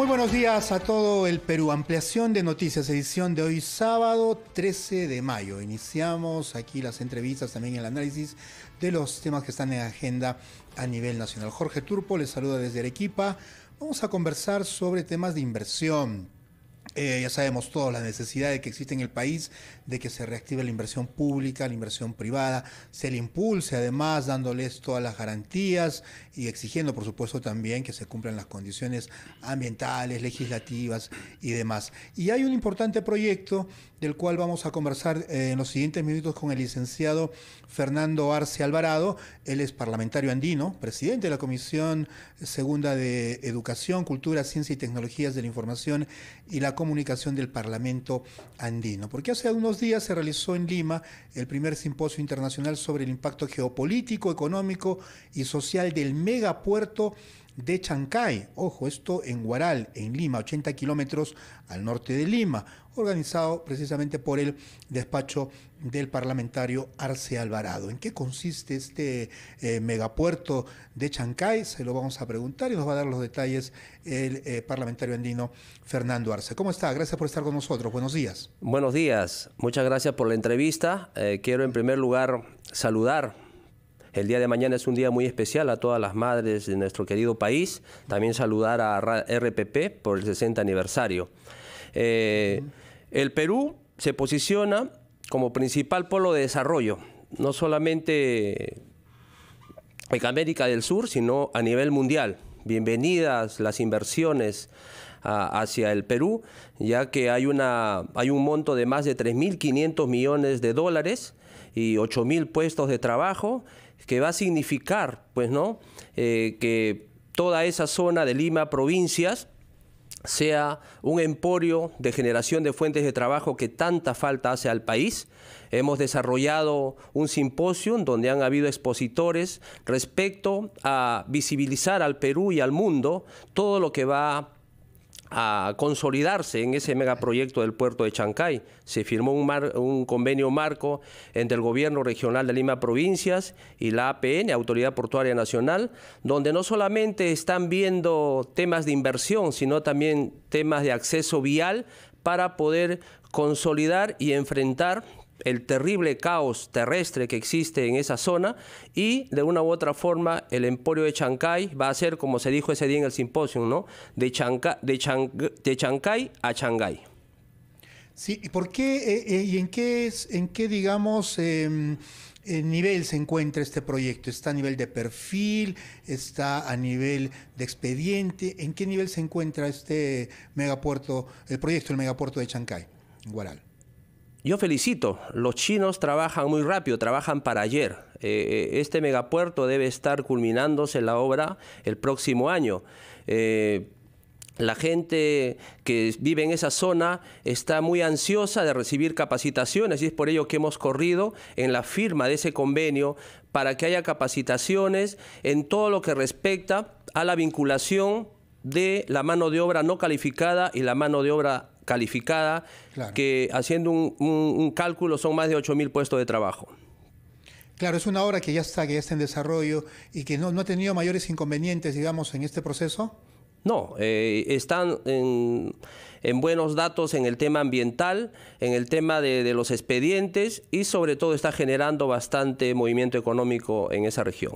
Muy buenos días a todo el Perú. Ampliación de noticias, edición de hoy sábado 13 de mayo. Iniciamos aquí las entrevistas, también el análisis de los temas que están en agenda a nivel nacional. Jorge Turpo les saluda desde Arequipa. Vamos a conversar sobre temas de inversión, eh, ya sabemos todos las necesidades que existen en el país de que se reactive la inversión pública, la inversión privada, se le impulse además dándoles todas las garantías y exigiendo por supuesto también que se cumplan las condiciones ambientales, legislativas y demás. Y hay un importante proyecto del cual vamos a conversar eh, en los siguientes minutos con el licenciado Fernando Arce Alvarado. Él es parlamentario andino, presidente de la Comisión Segunda de Educación, Cultura, Ciencia y Tecnologías de la Información y la comunicación del Parlamento andino. Porque hace unos días se realizó en Lima el primer simposio internacional sobre el impacto geopolítico, económico y social del megapuerto de Chancay. Ojo, esto en Guaral, en Lima, 80 kilómetros al norte de Lima, organizado precisamente por el despacho del parlamentario Arce Alvarado. ¿En qué consiste este eh, megapuerto de Chancay? Se lo vamos a preguntar y nos va a dar los detalles el eh, parlamentario andino Fernando Arce. ¿Cómo está? Gracias por estar con nosotros. Buenos días. Buenos días. Muchas gracias por la entrevista. Eh, quiero en primer lugar saludar el día de mañana es un día muy especial a todas las madres de nuestro querido país. También saludar a RPP por el 60 aniversario. Eh, el Perú se posiciona como principal polo de desarrollo, no solamente en América del Sur, sino a nivel mundial. Bienvenidas las inversiones hacia el Perú, ya que hay, hay un monto de más de 3.500 millones de dólares y 8 mil puestos de trabajo, que va a significar, pues, ¿no? Eh, que toda esa zona de Lima, provincias, sea un emporio de generación de fuentes de trabajo que tanta falta hace al país. Hemos desarrollado un simposio donde han habido expositores respecto a visibilizar al Perú y al mundo todo lo que va a consolidarse en ese megaproyecto del puerto de Chancay. Se firmó un, un, convenio marco entre el gobierno regional de Lima Provincias y la APN, Autoridad Portuaria Nacional, donde no solamente están viendo temas de inversión, sino también temas de acceso vial para poder consolidar y enfrentar el terrible caos terrestre que existe en esa zona y de una u otra forma el emporio de Chancay va a ser, como se dijo ese día en el simposio, ¿no? de, Chanca, Chancay a Chancay. Sí, ¿y por qué eh, eh, y en qué, en qué digamos, em, eh, nivel se encuentra este proyecto? ¿Está a nivel de perfil? ¿Está a nivel de expediente? ¿En qué nivel se encuentra este megapuerto, el proyecto del megapuerto de Chancay, Guaral? yo felicito, los chinos trabajan muy rápido, trabajan para ayer. Eh, eh, este megapuerto debe estar culminándose la obra el próximo año. Eh, la gente que vive en esa zona está muy ansiosa de recibir capacitaciones y es por ello que hemos corrido en la firma de ese convenio para que haya capacitaciones en todo lo que respecta a la vinculación de la mano de obra no calificada y la mano de obra calificada, que haciendo un, cálculo son más de 8.000 puestos de trabajo. Claro, es una obra que ya está, que está en desarrollo y que no, ha tenido mayores inconvenientes, digamos, en este proceso. No, eh, están en, buenos datos en el tema ambiental, en el tema de, los expedientes y sobre todo está generando bastante movimiento económico en esa región.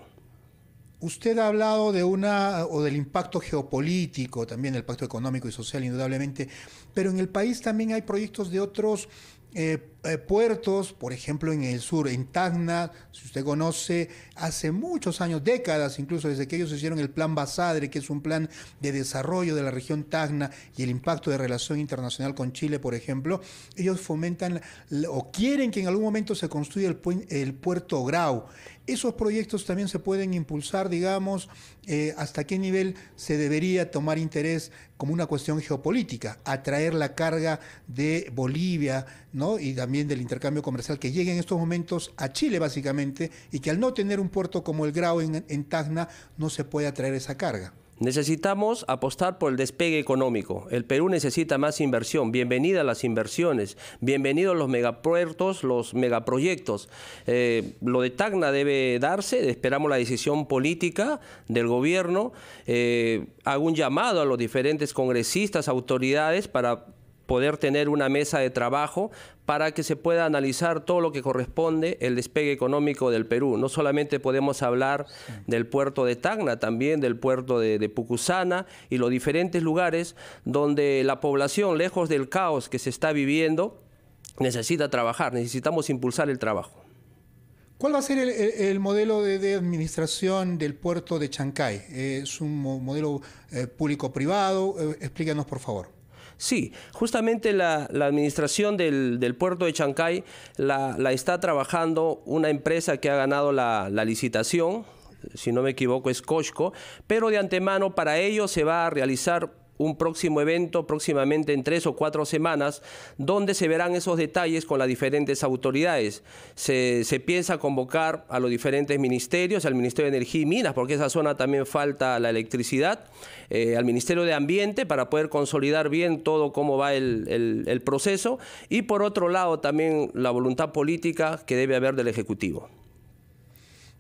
Usted ha hablado de una o del impacto geopolítico, también el pacto económico y social, indudablemente, pero en el país también hay proyectos de otros eh, eh, puertos, por ejemplo, en el sur, en Tacna, si usted conoce, hace muchos años, décadas incluso, desde que ellos hicieron el plan Basadre, que es un plan de desarrollo de la región Tacna y el impacto de relación internacional con Chile, por ejemplo, ellos fomentan o quieren que en algún momento se construya el, el puerto Grau. Esos proyectos también se pueden impulsar, digamos, eh, hasta qué nivel se debería tomar interés como una cuestión geopolítica, atraer la carga de Bolivia, ¿no? Y también del intercambio comercial que llegue en estos momentos a Chile, básicamente, y que al no tener un puerto como el Grau en, en Tacna, no se puede atraer esa carga. Necesitamos apostar por el despegue económico. El Perú necesita más inversión. Bienvenida a las inversiones. Bienvenidos los megapuertos, los megaproyectos. Eh, lo de Tacna debe darse. Esperamos la decisión política del gobierno. Eh, hago un llamado a los diferentes congresistas, autoridades, para poder tener una mesa de trabajo para que se pueda analizar todo lo que corresponde el despegue económico del Perú. No solamente podemos hablar del puerto de Tacna, también del puerto de, Pucusana y los diferentes lugares donde la población, lejos del caos que se está viviendo, necesita trabajar, necesitamos impulsar el trabajo. ¿Cuál va a ser el, modelo de, administración del puerto de Chancay? Eh, ¿Es un modelo eh, público-privado? Eh, Explíquenos, por favor. Sí, justamente la, administración del, puerto de Chancay la, está trabajando una empresa que ha ganado la, la licitación, si no me equivoco es Cosco, pero de antemano para ello se va a realizar un próximo evento próximamente en tres o cuatro semanas, donde se verán esos detalles con las diferentes autoridades. Se, piensa convocar a los diferentes ministerios, al Ministerio de Energía y Minas, porque esa zona también falta la electricidad, eh, al Ministerio de Ambiente, para poder consolidar bien todo cómo va el proceso, y por otro lado también la voluntad política que debe haber del Ejecutivo.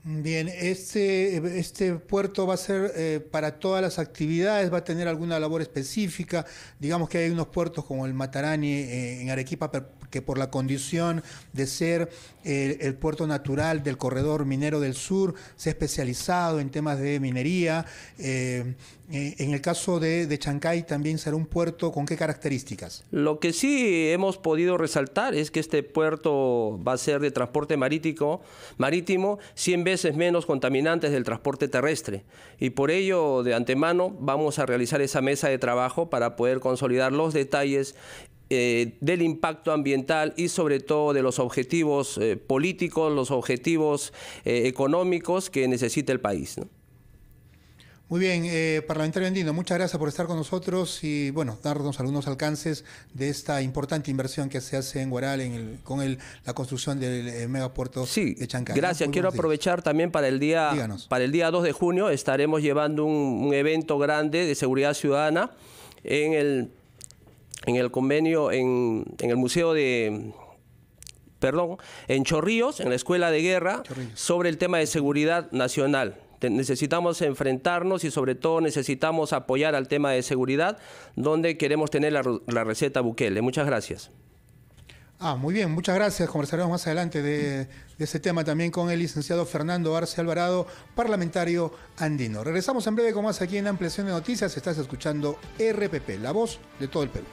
Bien, este, este puerto va a ser eh, para todas las actividades, va a tener alguna labor específica. Digamos que hay unos puertos como el Matarani eh, en Arequipa, que por la condición de ser eh, el puerto natural del corredor minero del sur, se ha especializado en temas de minería. Eh, eh, en el caso de, Chancay también será un puerto con qué características. Lo que sí hemos podido resaltar es que este puerto va a ser de transporte marítimo, marítimo 100 veces menos contaminantes del transporte terrestre. Y por ello, de antemano, vamos a realizar esa mesa de trabajo para poder consolidar los detalles eh, del impacto ambiental y sobre todo de los objetivos eh, políticos, los objetivos eh, económicos que necesita el país. Muy bien, parlamentario Andino, muchas gracias por estar con nosotros y bueno, darnos algunos alcances de esta importante inversión que se hace en Guaral con la construcción del megapuerto de Chancay. Gracias, quiero aprovechar también para el día para el día 2 de junio estaremos llevando un evento grande de seguridad ciudadana en el en el convenio, en, el Museo de, perdón, en Chorrillos, en la Escuela de Guerra, sobre el tema de seguridad nacional. Necesitamos enfrentarnos y sobre todo necesitamos apoyar al tema de seguridad, donde queremos tener la, receta Bukele. Muchas gracias. Ah, muy bien, muchas gracias. Conversaremos más adelante de, de ese tema también con el licenciado Fernando Arce Alvarado, parlamentario andino. Regresamos en breve con más aquí en Ampliación de Noticias. Estás escuchando RPP, la voz de todo el Perú.